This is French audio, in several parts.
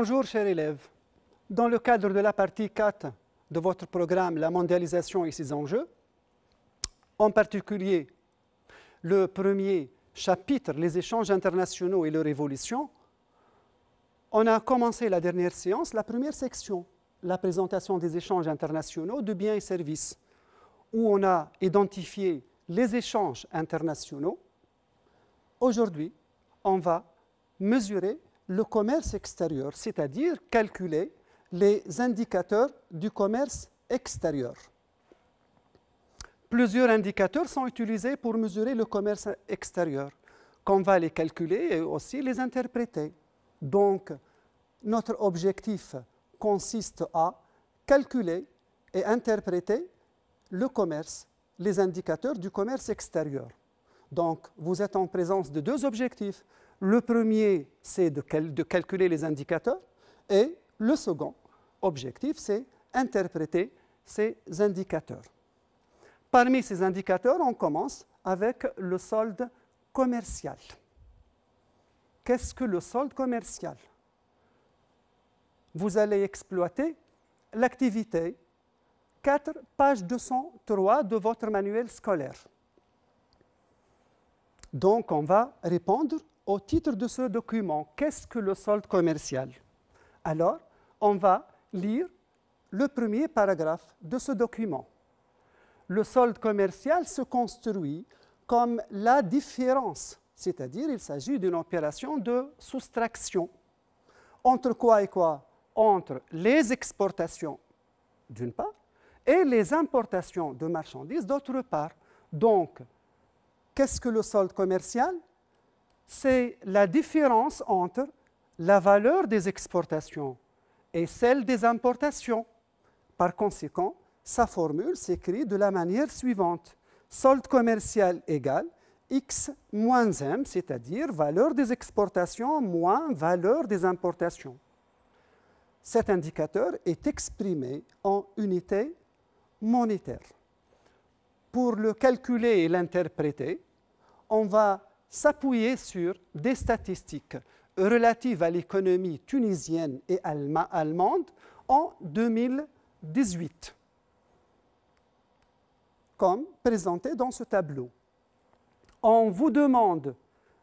Bonjour, chers élèves. Dans le cadre de la partie 4 de votre programme La mondialisation et ses enjeux, en particulier le premier chapitre, les échanges internationaux et leur évolution, on a commencé la dernière séance, la première section, la présentation des échanges internationaux de biens et services, où on a identifié les échanges internationaux. Aujourd'hui, on va mesurer le commerce extérieur, c'est-à-dire calculer les indicateurs du commerce extérieur. Plusieurs indicateurs sont utilisés pour mesurer le commerce extérieur, qu'on va les calculer et aussi les interpréter. Donc, notre objectif consiste à calculer et interpréter le commerce, les indicateurs du commerce extérieur. Donc, vous êtes en présence de deux objectifs. Le premier, c'est de, calculer les indicateurs et le second objectif, c'est interpréter ces indicateurs. Parmi ces indicateurs, on commence avec le solde commercial. Qu'est-ce que le solde commercial Vous allez exploiter l'activité 4, page 203 de votre manuel scolaire. Donc, on va répondre au titre de ce document, qu'est-ce que le solde commercial Alors, on va lire le premier paragraphe de ce document. Le solde commercial se construit comme la différence, c'est-à-dire il s'agit d'une opération de soustraction. Entre quoi et quoi Entre les exportations d'une part et les importations de marchandises d'autre part. Donc, qu'est-ce que le solde commercial c'est la différence entre la valeur des exportations et celle des importations. Par conséquent, sa formule s'écrit de la manière suivante. Solde commercial égal x moins m, c'est-à-dire valeur des exportations moins valeur des importations. Cet indicateur est exprimé en unité monétaire. Pour le calculer et l'interpréter, on va s'appuyer sur des statistiques relatives à l'économie tunisienne et allemande en 2018, comme présenté dans ce tableau. On vous demande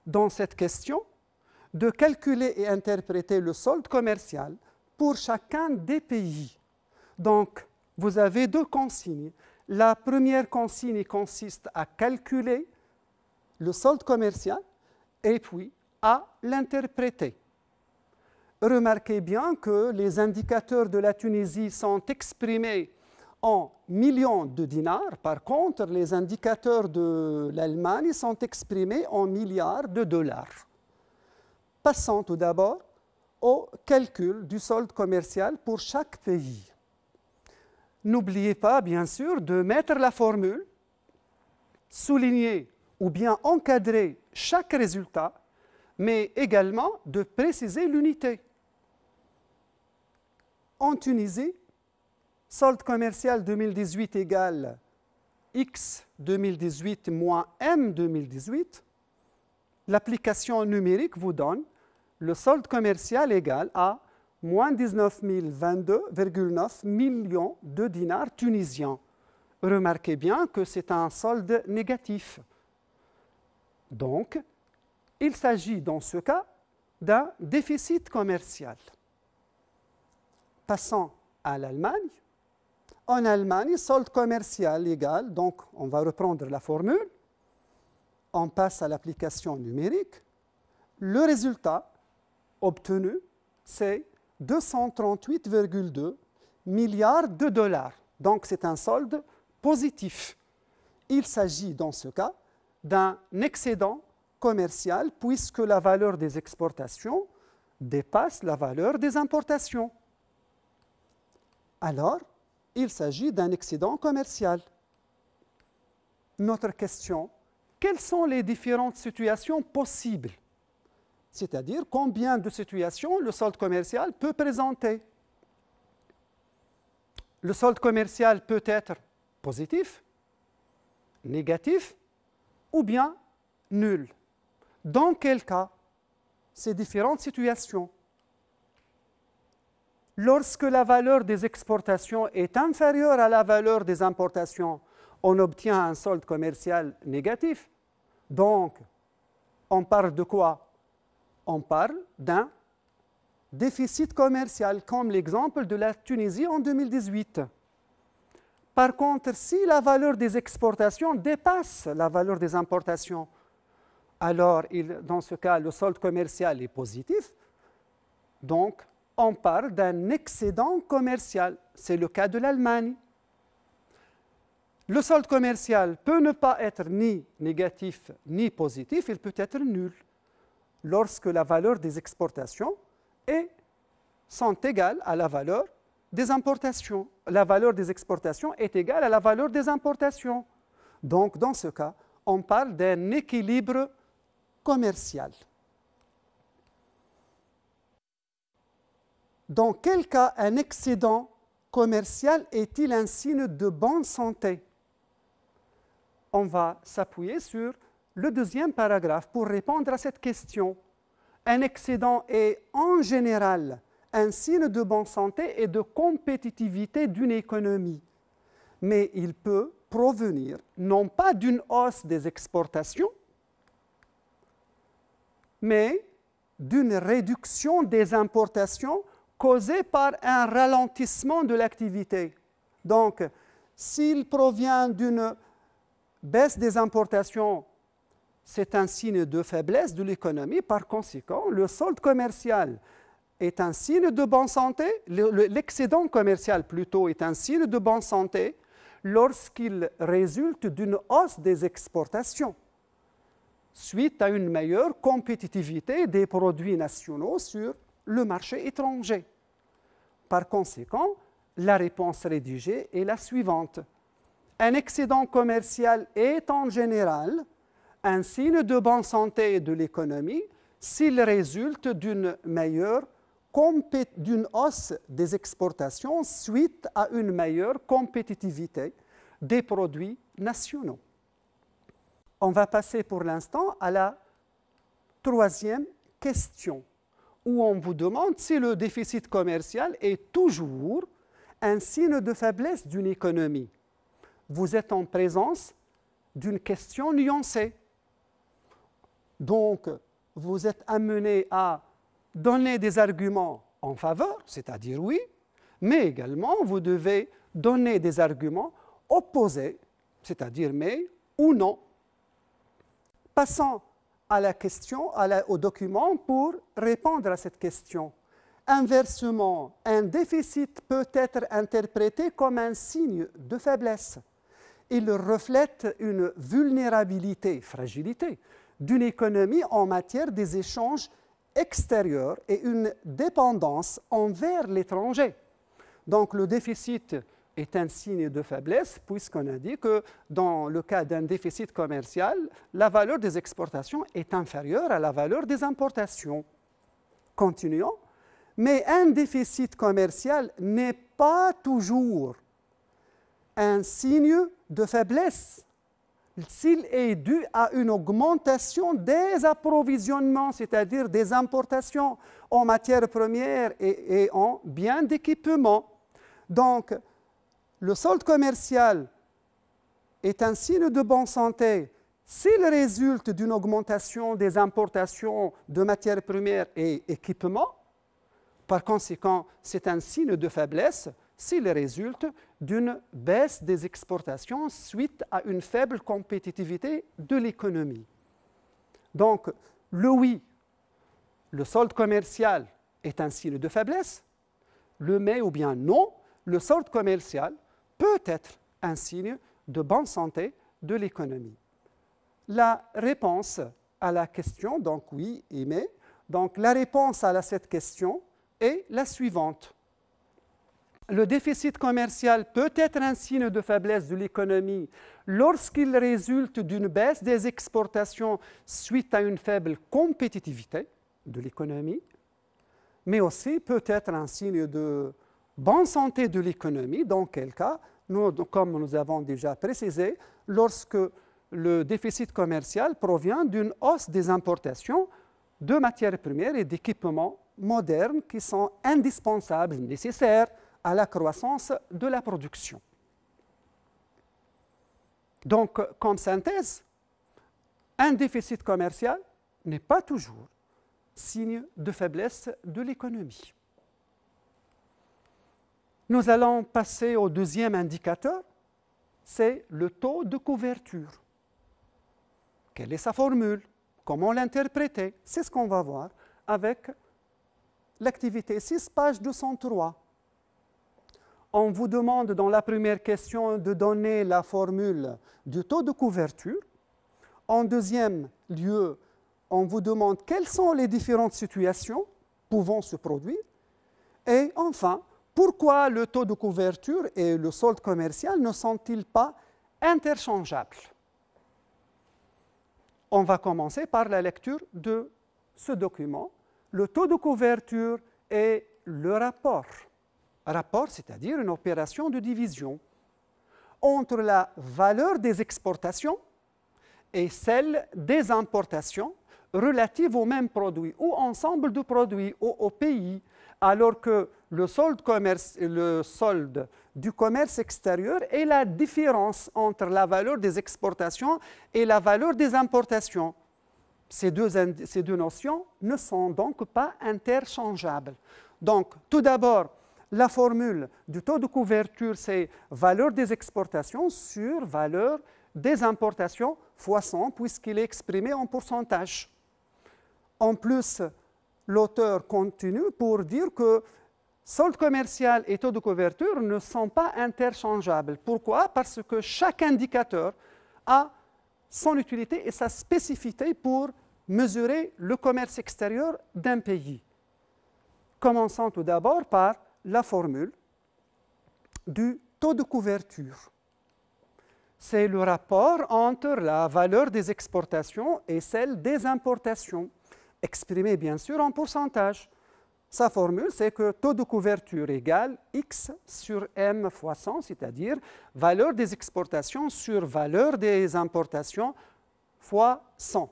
dans cette question de calculer et interpréter le solde commercial pour chacun des pays. Donc, vous avez deux consignes. La première consigne consiste à calculer le solde commercial et puis à l'interpréter. Remarquez bien que les indicateurs de la Tunisie sont exprimés en millions de dinars. Par contre, les indicateurs de l'Allemagne sont exprimés en milliards de dollars. Passons tout d'abord au calcul du solde commercial pour chaque pays. N'oubliez pas, bien sûr, de mettre la formule, souligner ou bien encadrer chaque résultat, mais également de préciser l'unité. En Tunisie, solde commercial 2018 égale X 2018 moins M 2018, l'application numérique vous donne le solde commercial égal à moins 19 022,9 millions de dinars tunisiens. Remarquez bien que c'est un solde négatif. Donc, il s'agit dans ce cas d'un déficit commercial. Passons à l'Allemagne. En Allemagne, solde commercial égal, donc on va reprendre la formule, on passe à l'application numérique. Le résultat obtenu, c'est 238,2 milliards de dollars. Donc c'est un solde positif. Il s'agit dans ce cas d'un excédent commercial puisque la valeur des exportations dépasse la valeur des importations. Alors, il s'agit d'un excédent commercial. Notre question, quelles sont les différentes situations possibles C'est-à-dire combien de situations le solde commercial peut présenter Le solde commercial peut être positif, négatif, ou bien nul. Dans quel cas Ces différentes situations. Lorsque la valeur des exportations est inférieure à la valeur des importations, on obtient un solde commercial négatif. Donc, on parle de quoi On parle d'un déficit commercial, comme l'exemple de la Tunisie en 2018. Par contre, si la valeur des exportations dépasse la valeur des importations, alors dans ce cas, le solde commercial est positif. Donc, on parle d'un excédent commercial. C'est le cas de l'Allemagne. Le solde commercial peut ne pas être ni négatif ni positif, il peut être nul lorsque la valeur des exportations est, sont égales à la valeur des importations. La valeur des exportations est égale à la valeur des importations. Donc, dans ce cas, on parle d'un équilibre commercial. Dans quel cas un excédent commercial est-il un signe de bonne santé On va s'appuyer sur le deuxième paragraphe pour répondre à cette question. Un excédent est en général un signe de bonne santé et de compétitivité d'une économie. Mais il peut provenir non pas d'une hausse des exportations, mais d'une réduction des importations causée par un ralentissement de l'activité. Donc, s'il provient d'une baisse des importations, c'est un signe de faiblesse de l'économie. Par conséquent, le solde commercial est un signe de bonne santé, l'excédent commercial plutôt est un signe de bonne santé lorsqu'il résulte d'une hausse des exportations suite à une meilleure compétitivité des produits nationaux sur le marché étranger. Par conséquent, la réponse rédigée est la suivante. Un excédent commercial est en général un signe de bonne santé de l'économie s'il résulte d'une meilleure d'une hausse des exportations suite à une meilleure compétitivité des produits nationaux. On va passer pour l'instant à la troisième question, où on vous demande si le déficit commercial est toujours un signe de faiblesse d'une économie. Vous êtes en présence d'une question nuancée. Donc, vous êtes amené à donner des arguments en faveur, c'est-à-dire oui, mais également vous devez donner des arguments opposés, c'est-à-dire mais ou non. Passons à la question, au document pour répondre à cette question. Inversement, un déficit peut être interprété comme un signe de faiblesse. Il reflète une vulnérabilité, fragilité, d'une économie en matière des échanges extérieure et une dépendance envers l'étranger. Donc le déficit est un signe de faiblesse puisqu'on a dit que dans le cas d'un déficit commercial, la valeur des exportations est inférieure à la valeur des importations. Continuons. Mais un déficit commercial n'est pas toujours un signe de faiblesse s'il est dû à une augmentation des approvisionnements, c'est-à-dire des importations en matières premières et, en biens d'équipement. Donc, le solde commercial est un signe de bonne santé s'il résulte d'une augmentation des importations de matières premières et équipements. Par conséquent, c'est un signe de faiblesse s'il résulte d'une baisse des exportations suite à une faible compétitivité de l'économie. Donc, le oui, le solde commercial est un signe de faiblesse, le mais ou bien non, le solde commercial peut être un signe de bonne santé de l'économie. La réponse à la question, donc oui et mais, donc la réponse à cette question est la suivante. Le déficit commercial peut être un signe de faiblesse de l'économie lorsqu'il résulte d'une baisse des exportations suite à une faible compétitivité de l'économie, mais aussi peut être un signe de bonne santé de l'économie, dans quel cas, comme nous avons déjà précisé, lorsque le déficit commercial provient d'une hausse des importations de matières premières et d'équipements modernes qui sont indispensables, nécessaires à la croissance de la production. Donc, comme synthèse, un déficit commercial n'est pas toujours signe de faiblesse de l'économie. Nous allons passer au deuxième indicateur, c'est le taux de couverture. Quelle est sa formule Comment l'interpréter C'est ce qu'on va voir avec l'activité 6, page 203 on vous demande dans la première question de donner la formule du taux de couverture. En deuxième lieu, on vous demande quelles sont les différentes situations pouvant se produire. Et enfin, pourquoi le taux de couverture et le solde commercial ne sont-ils pas interchangeables On va commencer par la lecture de ce document, le taux de couverture et le rapport. Rapport, c'est-à-dire une opération de division entre la valeur des exportations et celle des importations relatives au même produit ou ensemble de produits ou au pays, alors que le solde, commerce, le solde du commerce extérieur est la différence entre la valeur des exportations et la valeur des importations. Ces deux, ces deux notions ne sont donc pas interchangeables. Donc, tout d'abord, la formule du taux de couverture, c'est valeur des exportations sur valeur des importations fois 100, puisqu'il est exprimé en pourcentage. En plus, l'auteur continue pour dire que solde commercial et taux de couverture ne sont pas interchangeables. Pourquoi Parce que chaque indicateur a son utilité et sa spécificité pour mesurer le commerce extérieur d'un pays. Commençons tout d'abord par la formule du taux de couverture. C'est le rapport entre la valeur des exportations et celle des importations, exprimée bien sûr en pourcentage. Sa formule, c'est que taux de couverture égale x sur m fois 100, c'est-à-dire valeur des exportations sur valeur des importations fois 100.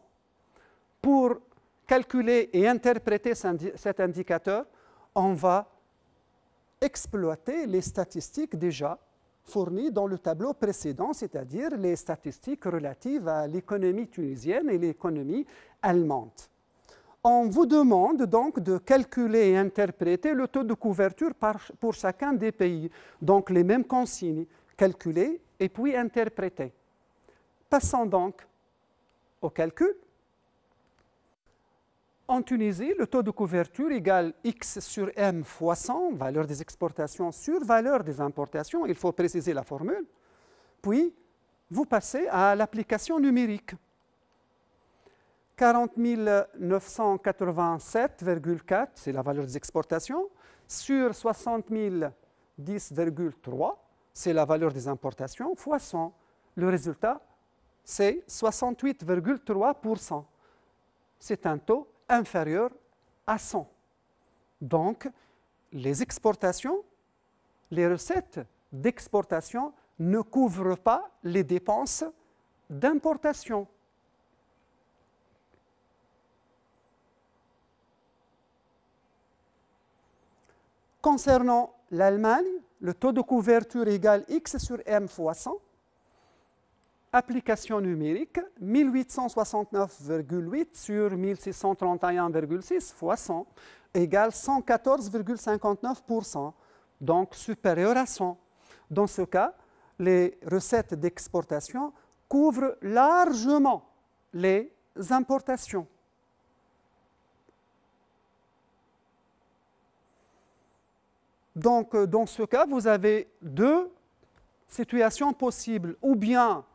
Pour calculer et interpréter cet indicateur, on va exploiter les statistiques déjà fournies dans le tableau précédent, c'est-à-dire les statistiques relatives à l'économie tunisienne et l'économie allemande. On vous demande donc de calculer et interpréter le taux de couverture pour chacun des pays, donc les mêmes consignes, calculer et puis interpréter. Passons donc au calcul. En Tunisie, le taux de couverture égale X sur M fois 100, valeur des exportations sur valeur des importations, il faut préciser la formule. Puis, vous passez à l'application numérique. 40 987,4, c'est la valeur des exportations, sur 60 010,3, c'est la valeur des importations, fois 100. Le résultat, c'est 68,3%. C'est un taux inférieur à 100. Donc, les exportations, les recettes d'exportation ne couvrent pas les dépenses d'importation. Concernant l'Allemagne, le taux de couverture égale x sur m fois 100. Application numérique, 1869,8 sur 1631,6 fois 100 égale 114,59%, donc supérieur à 100. Dans ce cas, les recettes d'exportation couvrent largement les importations. Donc, euh, dans ce cas, vous avez deux situations possibles. Ou bien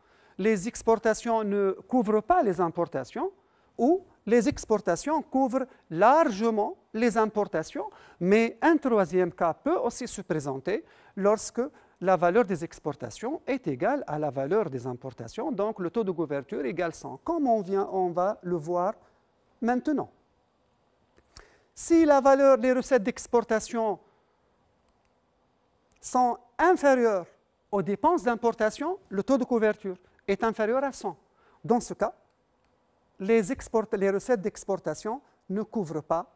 les exportations ne couvrent pas les importations ou les exportations couvrent largement les importations, mais un troisième cas peut aussi se présenter lorsque la valeur des exportations est égale à la valeur des importations, donc le taux de couverture égale 100, comme on, vient, on va le voir maintenant. Si la valeur des recettes d'exportation sont inférieures aux dépenses d'importation, le taux de couverture est inférieur à 100. Dans ce cas, les, recettes d'exportation ne couvrent pas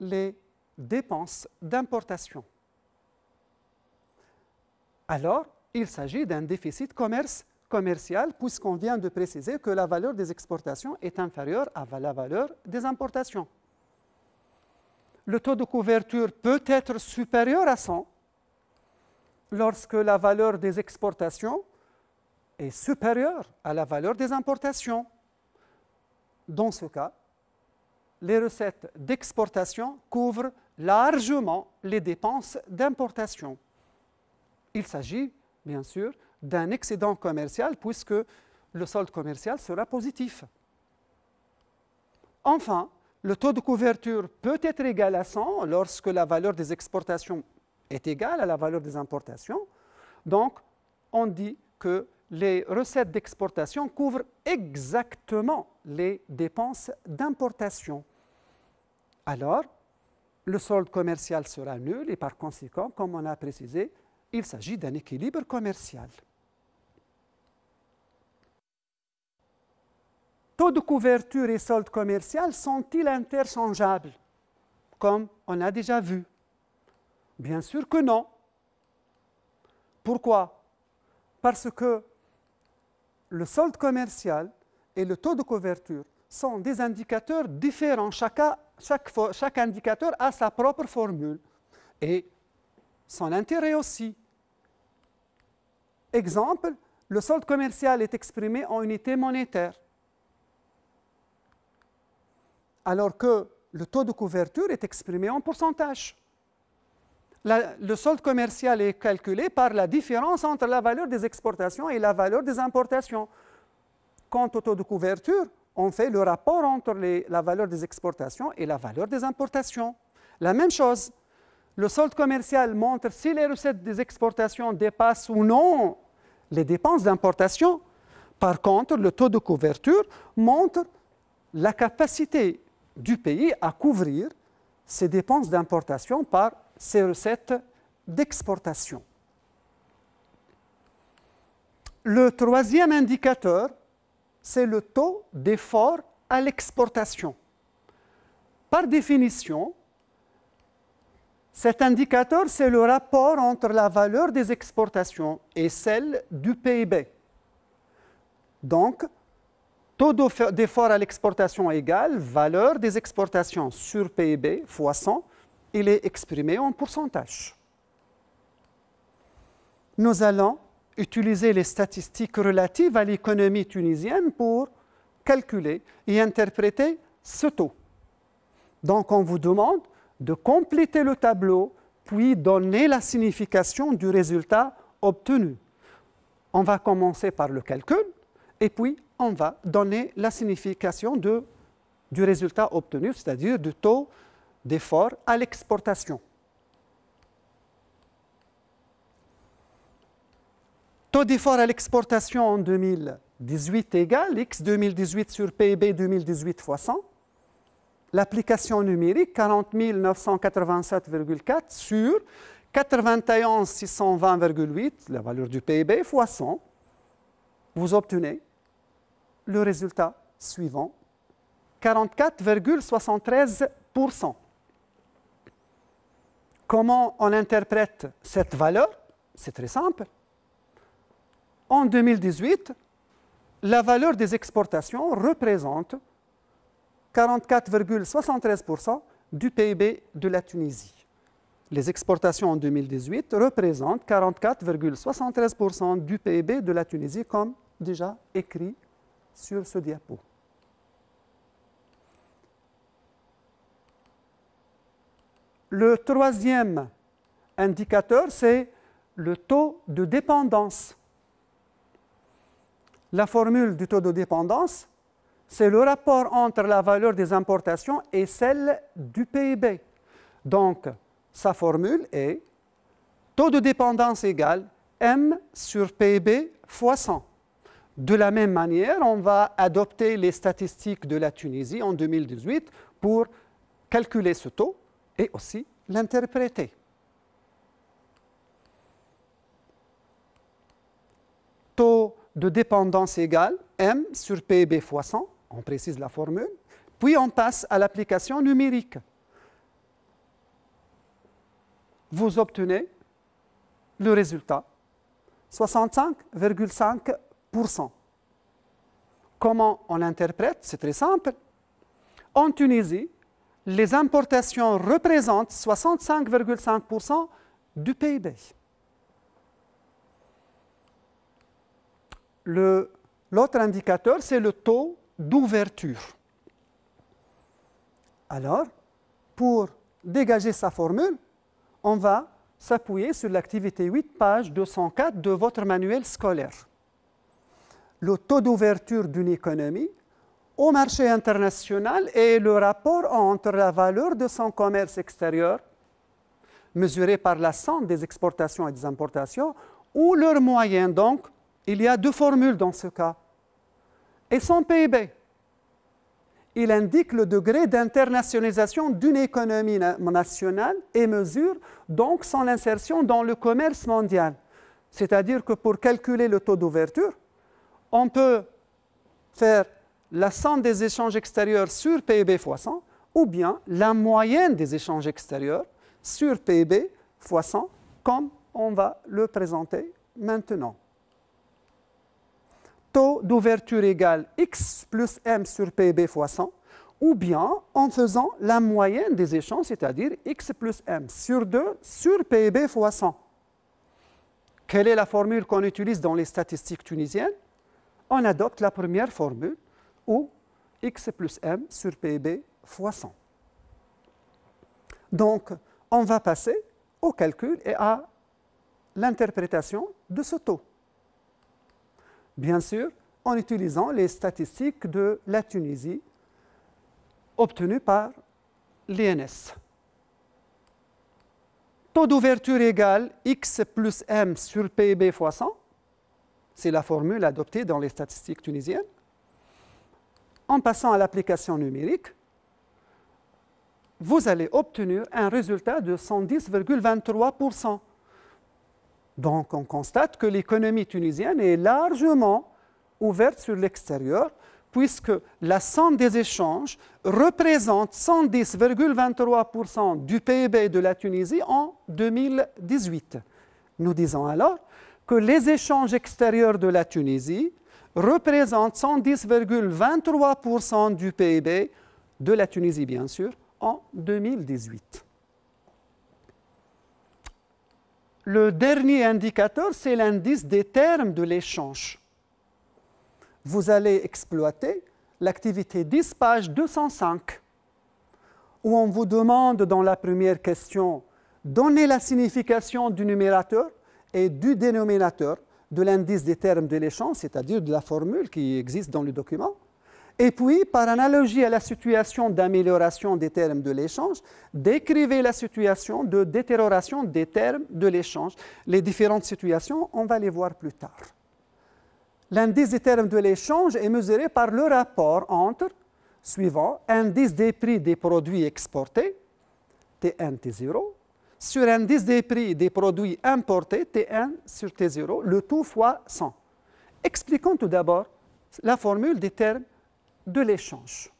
les dépenses d'importation. Alors, il s'agit d'un déficit commerce commercial puisqu'on vient de préciser que la valeur des exportations est inférieure à la valeur des importations. Le taux de couverture peut être supérieur à 100 lorsque la valeur des exportations est supérieure à la valeur des importations. Dans ce cas, les recettes d'exportation couvrent largement les dépenses d'importation. Il s'agit, bien sûr, d'un excédent commercial puisque le solde commercial sera positif. Enfin, le taux de couverture peut être égal à 100 lorsque la valeur des exportations est égale à la valeur des importations. Donc, on dit que les recettes d'exportation couvrent exactement les dépenses d'importation. Alors, le solde commercial sera nul et par conséquent, comme on a précisé, il s'agit d'un équilibre commercial. Taux de couverture et solde commercial sont-ils interchangeables, comme on a déjà vu Bien sûr que non. Pourquoi Parce que le solde commercial et le taux de couverture sont des indicateurs différents. Chaque, indicateur a sa propre formule et son intérêt aussi. Exemple, le solde commercial est exprimé en unité monétaire, alors que le taux de couverture est exprimé en pourcentage le solde commercial est calculé par la différence entre la valeur des exportations et la valeur des importations. Quant au taux de couverture, on fait le rapport entre la valeur des exportations et la valeur des importations. La même chose, le solde commercial montre si les recettes des exportations dépassent ou non les dépenses d'importation. Par contre, le taux de couverture montre la capacité du pays à couvrir ses dépenses d'importation par ces recettes d'exportation. Le troisième indicateur, c'est le taux d'effort à l'exportation. Par définition, cet indicateur, c'est le rapport entre la valeur des exportations et celle du PIB. Donc, taux d'effort à l'exportation égale valeur des exportations sur PIB fois 100 il est exprimé en pourcentage. Nous allons utiliser les statistiques relatives à l'économie tunisienne pour calculer et interpréter ce taux. Donc on vous demande de compléter le tableau puis donner la signification du résultat obtenu. On va commencer par le calcul et puis on va donner la signification de, du résultat obtenu, c'est-à-dire du taux d'efforts à l'exportation. Taux d'effort à l'exportation en 2018 égale X 2018 sur PIB 2018 fois 100. L'application numérique 40 987,4 sur 91 620,8, la valeur du PIB, fois 100. Vous obtenez le résultat suivant, 44,73 Comment on interprète cette valeur C'est très simple. En 2018, la valeur des exportations représente 44,73% du PIB de la Tunisie. Les exportations en 2018 représentent 44,73% du PIB de la Tunisie, comme déjà écrit sur ce diapo. Le troisième indicateur, c'est le taux de dépendance. La formule du taux de dépendance, c'est le rapport entre la valeur des importations et celle du PIB. Donc, sa formule est taux de dépendance égal M sur PIB fois 100. De la même manière, on va adopter les statistiques de la Tunisie en 2018 pour calculer ce taux et aussi l'interpréter. Taux de dépendance égal M sur PB fois 100, on précise la formule, puis on passe à l'application numérique. Vous obtenez le résultat, 65,5%. Comment on l'interprète C'est très simple. En Tunisie, les importations représentent 65,5% du PIB. L'autre indicateur, c'est le taux d'ouverture. Alors, pour dégager sa formule, on va s'appuyer sur l'activité 8, page 204 de votre manuel scolaire. Le taux d'ouverture d'une économie au marché international et le rapport entre la valeur de son commerce extérieur, mesuré par la somme des exportations et des importations, ou leurs moyens. Donc, il y a deux formules dans ce cas. Et son PIB, il indique le degré d'internationalisation d'une économie nationale et mesure donc son insertion dans le commerce mondial. C'est-à-dire que pour calculer le taux d'ouverture, on peut faire la somme des échanges extérieurs sur PIB e fois 100 ou bien la moyenne des échanges extérieurs sur PIB e fois 100 comme on va le présenter maintenant. Taux d'ouverture égal x plus m sur PIB e fois 100 ou bien en faisant la moyenne des échanges, c'est-à-dire x plus m sur 2 sur PIB fois 100. Quelle est la formule qu'on utilise dans les statistiques tunisiennes On adopte la première formule ou x plus m sur PB fois 100. Donc, on va passer au calcul et à l'interprétation de ce taux. Bien sûr, en utilisant les statistiques de la Tunisie obtenues par l'INS. Taux d'ouverture égal x plus m sur PIB fois 100, c'est la formule adoptée dans les statistiques tunisiennes en passant à l'application numérique, vous allez obtenir un résultat de 110,23%. Donc on constate que l'économie tunisienne est largement ouverte sur l'extérieur, puisque la somme des échanges représente 110,23% du PIB e de la Tunisie en 2018. Nous disons alors que les échanges extérieurs de la Tunisie représente 110,23% du PIB de la Tunisie, bien sûr, en 2018. Le dernier indicateur, c'est l'indice des termes de l'échange. Vous allez exploiter l'activité 10, page 205, où on vous demande dans la première question, donner la signification du numérateur et du dénominateur de l'indice des termes de l'échange, c'est-à-dire de la formule qui existe dans le document, et puis, par analogie à la situation d'amélioration des termes de l'échange, décrivez la situation de détérioration des termes de l'échange. Les différentes situations, on va les voir plus tard. L'indice des termes de l'échange est mesuré par le rapport entre, suivant, indice des prix des produits exportés, TNT0, sur l'indice des prix des produits importés T1 sur T0, le tout fois 100. Expliquons tout d'abord la formule des termes de l'échange.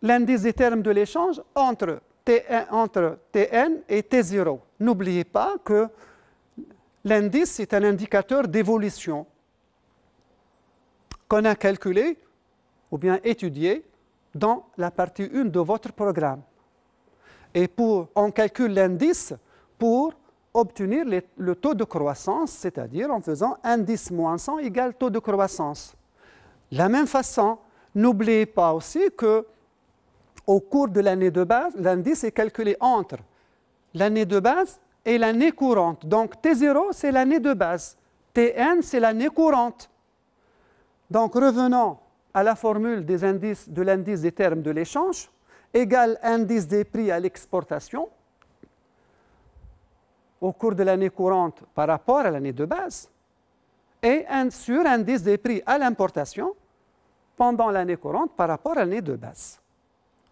L'indice des termes de l'échange entre, T1, entre Tn et T0. N'oubliez pas que l'indice est un indicateur d'évolution qu'on a calculé ou bien étudié dans la partie 1 de votre programme. Et pour, on calcule l'indice pour obtenir le taux de croissance, c'est-à-dire en faisant indice moins 100 égale taux de croissance. De la même façon, n'oubliez pas aussi que au cours de l'année de base, l'indice est calculé entre l'année de base et l'année courante. Donc T0, c'est l'année de base. Tn, c'est l'année courante. Donc revenons à la formule des indices, de l'indice des termes de l'échange égale indice des prix à l'exportation au cours de l'année courante par rapport à l'année de base et un indice des prix à l'importation pendant l'année courante par rapport à l'année de base.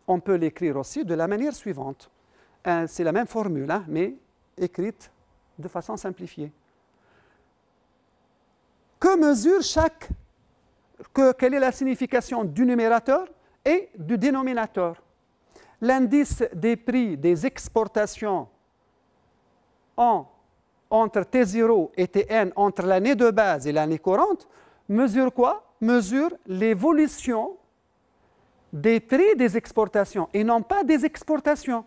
On peut l'écrire aussi de la manière suivante. Euh, c'est la même formule, hein, mais écrite de façon simplifiée. Que mesure chaque... quelle est la signification du numérateur et du dénominateur l'indice des prix des exportations en, entre T0 et Tn, entre l'année de base et l'année courante, mesure quoi Mesure l'évolution des prix des exportations et non pas des exportations.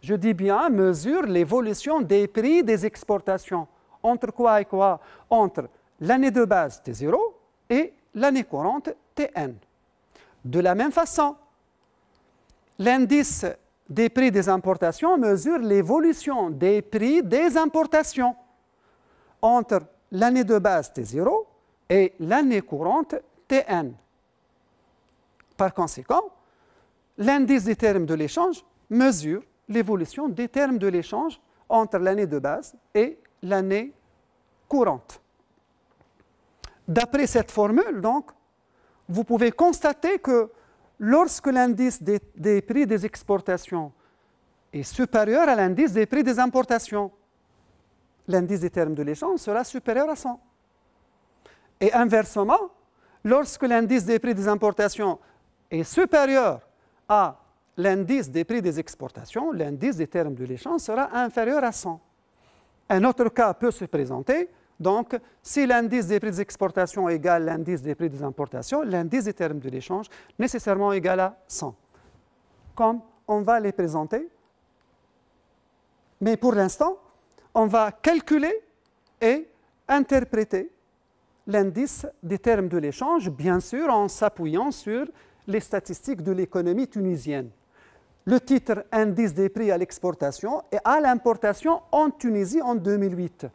Je dis bien mesure l'évolution des prix des exportations. Entre quoi et quoi Entre l'année de base T0 et l'année courante Tn. De la même façon, L'indice des prix des importations mesure l'évolution des prix des importations entre l'année de base T0 et l'année courante Tn. Par conséquent, l'indice des termes de l'échange mesure l'évolution des termes de l'échange entre l'année de base et l'année courante. D'après cette formule, donc, vous pouvez constater que lorsque l'indice des, prix des exportations est supérieur à l'indice des prix des importations, l'indice des termes de l'échange sera supérieur à 100. Et inversement, lorsque l'indice des prix des importations est supérieur à l'indice des prix des exportations, l'indice des termes de l'échange sera inférieur à 100. Un autre cas peut se présenter, donc, si l'indice des prix d'exportation exportations égale l'indice des prix des importations, l'indice des termes de l'échange nécessairement égal à 100. Comme on va les présenter, mais pour l'instant, on va calculer et interpréter l'indice des termes de l'échange, bien sûr en s'appuyant sur les statistiques de l'économie tunisienne. Le titre Indice des prix à l'exportation et à l'importation en Tunisie en 2008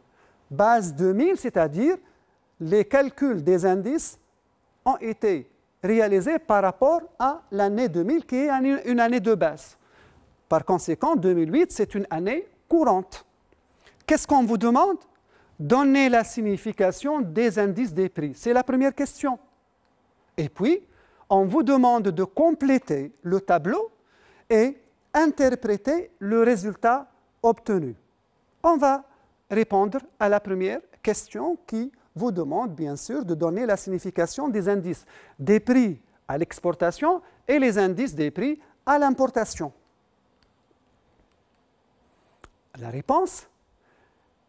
base 2000, c'est-à-dire les calculs des indices ont été réalisés par rapport à l'année 2000, qui est une année de base. Par conséquent, 2008, c'est une année courante. Qu'est-ce qu'on vous demande Donner la signification des indices des prix. C'est la première question. Et puis, on vous demande de compléter le tableau et interpréter le résultat obtenu. On va répondre à la première question qui vous demande bien sûr de donner la signification des indices des prix à l'exportation et les indices des prix à l'importation. La réponse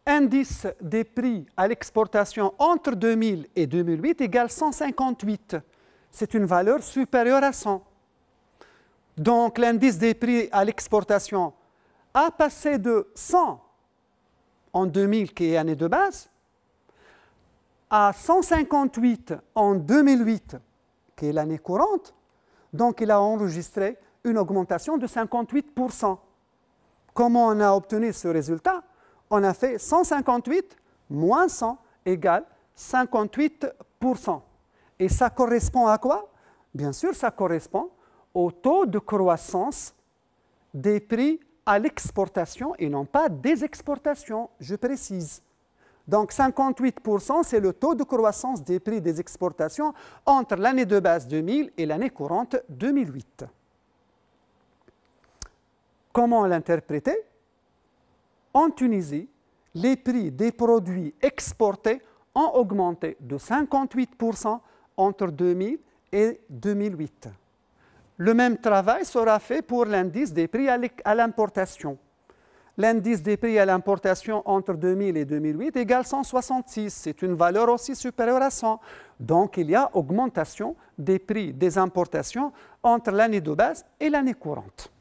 Indice des prix à l'exportation entre 2000 et 2008 égale 158. C'est une valeur supérieure à 100. Donc l'indice des prix à l'exportation a passé de 100 en 2000, qui est l'année de base, à 158 en 2008, qui est l'année courante, donc il a enregistré une augmentation de 58%. Comment on a obtenu ce résultat On a fait 158 moins 100 égale 58%. Et ça correspond à quoi Bien sûr, ça correspond au taux de croissance des prix à l'exportation et non pas des exportations, je précise. Donc 58%, c'est le taux de croissance des prix des exportations entre l'année de base 2000 et l'année courante 2008. Comment l'interpréter En Tunisie, les prix des produits exportés ont augmenté de 58% entre 2000 et 2008. Le même travail sera fait pour l'indice des prix à l'importation. L'indice des prix à l'importation entre 2000 et 2008 égale 166. C'est une valeur aussi supérieure à 100. Donc, il y a augmentation des prix des importations entre l'année de base et l'année courante.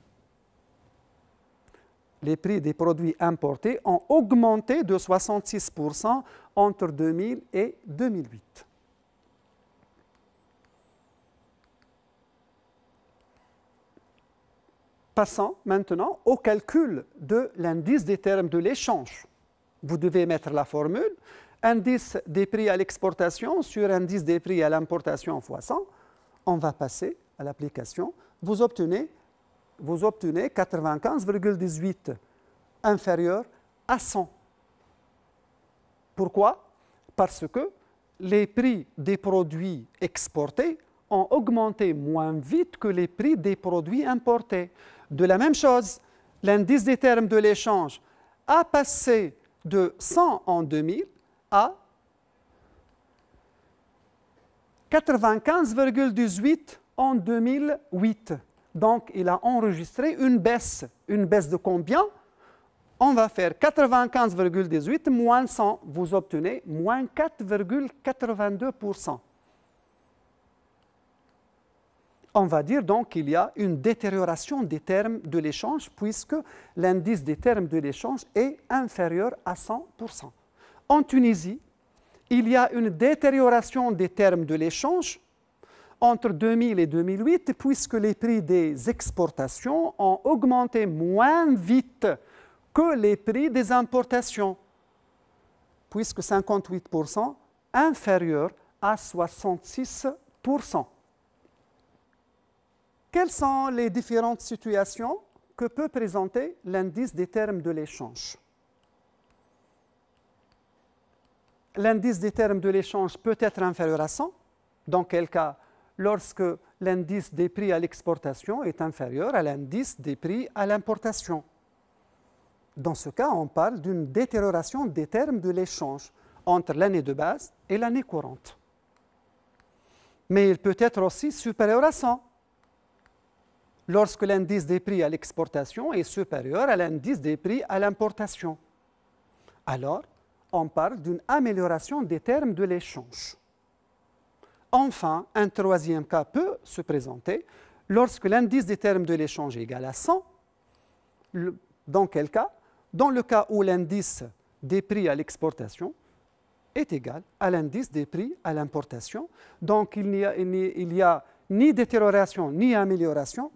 Les prix des produits importés ont augmenté de 66% entre 2000 et 2008. Passons maintenant au calcul de l'indice des termes de l'échange. Vous devez mettre la formule indice des prix à l'exportation sur indice des prix à l'importation fois 100. On va passer à l'application. Vous obtenez, vous obtenez 95,18 inférieur à 100. Pourquoi Parce que les prix des produits exportés ont augmenté moins vite que les prix des produits importés. De la même chose, l'indice des termes de l'échange a passé de 100 en 2000 à 95,18 en 2008. Donc, il a enregistré une baisse. Une baisse de combien On va faire 95,18 moins 100. Vous obtenez moins 4,82%. on va dire donc qu'il y a une détérioration des termes de l'échange puisque l'indice des termes de l'échange est inférieur à 100%. En Tunisie, il y a une détérioration des termes de l'échange entre 2000 et 2008 puisque les prix des exportations ont augmenté moins vite que les prix des importations, puisque 58% inférieur à 66%. Quelles sont les différentes situations que peut présenter l'indice des termes de l'échange L'indice des termes de l'échange peut être inférieur à 100, dans quel cas Lorsque l'indice des prix à l'exportation est inférieur à l'indice des prix à l'importation. Dans ce cas, on parle d'une détérioration des termes de l'échange entre l'année de base et l'année courante. Mais il peut être aussi supérieur à 100, lorsque l'indice des prix à l'exportation est supérieur à l'indice des prix à l'importation. Alors, on parle d'une amélioration des termes de l'échange. Enfin, un troisième cas peut se présenter lorsque l'indice des termes de l'échange est égal à 100. Dans quel cas Dans le cas où l'indice des prix à l'exportation est égal à l'indice des prix à l'importation. Donc il n'y a, a ni détérioration ni amélioration,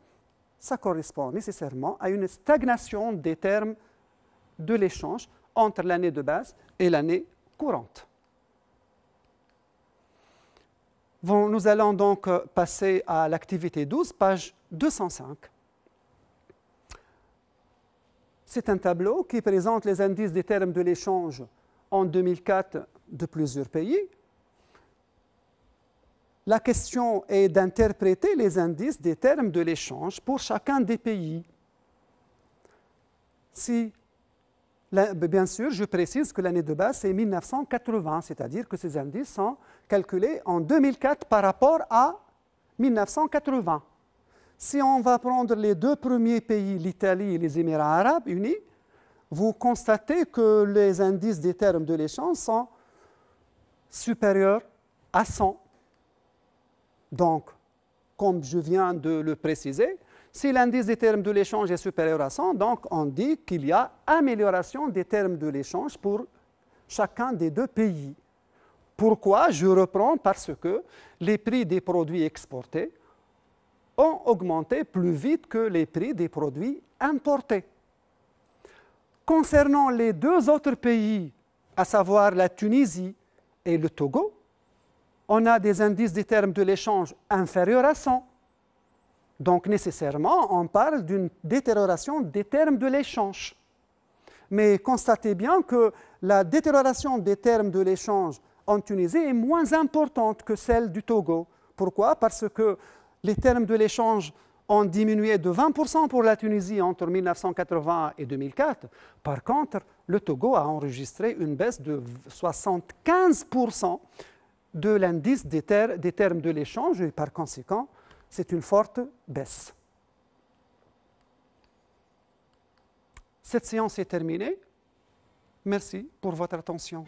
ça correspond nécessairement à une stagnation des termes de l'échange entre l'année de base et l'année courante. nous allons donc euh, passer à l'activité 12, page 205. C'est un tableau qui présente les indices des termes de l'échange en 2004 de plusieurs pays, la question est d'interpréter les indices des termes de l'échange pour chacun des pays. Si, bien sûr, je précise que l'année de base, est 1980, c'est-à-dire que ces indices sont calculés en 2004 par rapport à 1980. Si on va prendre les deux premiers pays, l'Italie et les Émirats arabes unis, vous constatez que les indices des termes de l'échange sont supérieurs à 100 donc, comme je viens de le préciser, si l'indice des termes de l'échange est supérieur à 100, donc on dit qu'il y a amélioration des termes de l'échange pour chacun des deux pays. Pourquoi Je reprends parce que les prix des produits exportés ont augmenté plus vite que les prix des produits importés. Concernant les deux autres pays, à savoir la Tunisie et le Togo, on a des indices des termes de l'échange inférieurs à 100. Donc nécessairement, on parle d'une détérioration des termes de l'échange. Mais constatez bien que la détérioration des termes de l'échange en Tunisie est moins importante que celle du Togo. Pourquoi Parce que les termes de l'échange ont diminué de 20% pour la Tunisie entre 1980 et 2004. Par contre, le Togo a enregistré une baisse de 75% de l'indice des, des termes de l'échange et par conséquent, c'est une forte baisse. Cette séance est terminée. Merci pour votre attention.